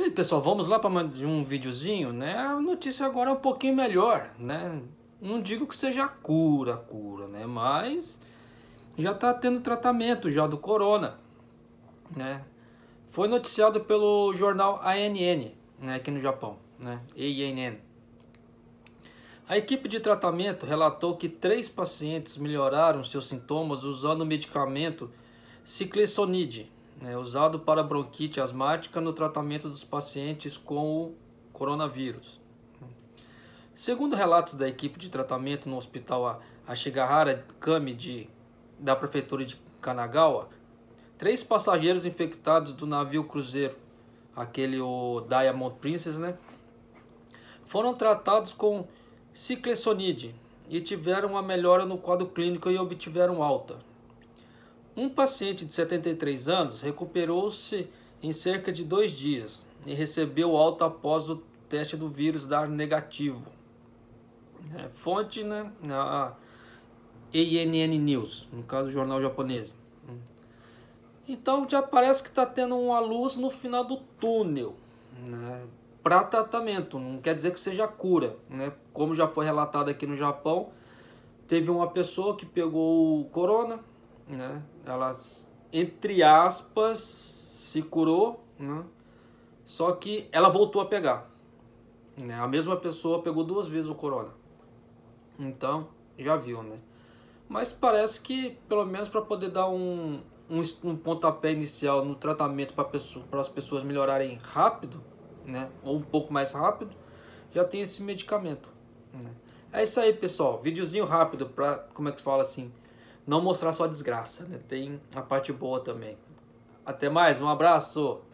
E aí, pessoal, vamos lá para um videozinho, né? A notícia agora é um pouquinho melhor, né? Não digo que seja a cura, a cura, né? Mas já está tendo tratamento já do corona, né? Foi noticiado pelo jornal ANN, né, aqui no Japão, né? ANN. A equipe de tratamento relatou que três pacientes melhoraram seus sintomas usando o medicamento ciclisonide, é usado para bronquite asmática no tratamento dos pacientes com o coronavírus. Segundo relatos da equipe de tratamento no hospital Ashigahara Kami de, da prefeitura de Kanagawa, três passageiros infectados do navio cruzeiro, aquele o Diamond Princess, né, foram tratados com ciclesonide e tiveram uma melhora no quadro clínico e obtiveram alta. Um paciente de 73 anos recuperou-se em cerca de dois dias e recebeu alta após o teste do vírus dar negativo. É, fonte, né? A ANN News, no caso, jornal japonês. Então já parece que está tendo uma luz no final do túnel né, para tratamento. Não quer dizer que seja cura. Né? Como já foi relatado aqui no Japão, teve uma pessoa que pegou o corona, né? Ela, entre aspas, se curou, né? Só que ela voltou a pegar. Né? A mesma pessoa pegou duas vezes o corona. Então, já viu, né? Mas parece que, pelo menos para poder dar um, um, um pontapé inicial no tratamento para pessoa, as pessoas melhorarem rápido, né? Ou um pouco mais rápido, já tem esse medicamento. Né? É isso aí, pessoal. Videozinho rápido para, como é que fala assim, não mostrar só a desgraça, né? Tem a parte boa também. Até mais, um abraço!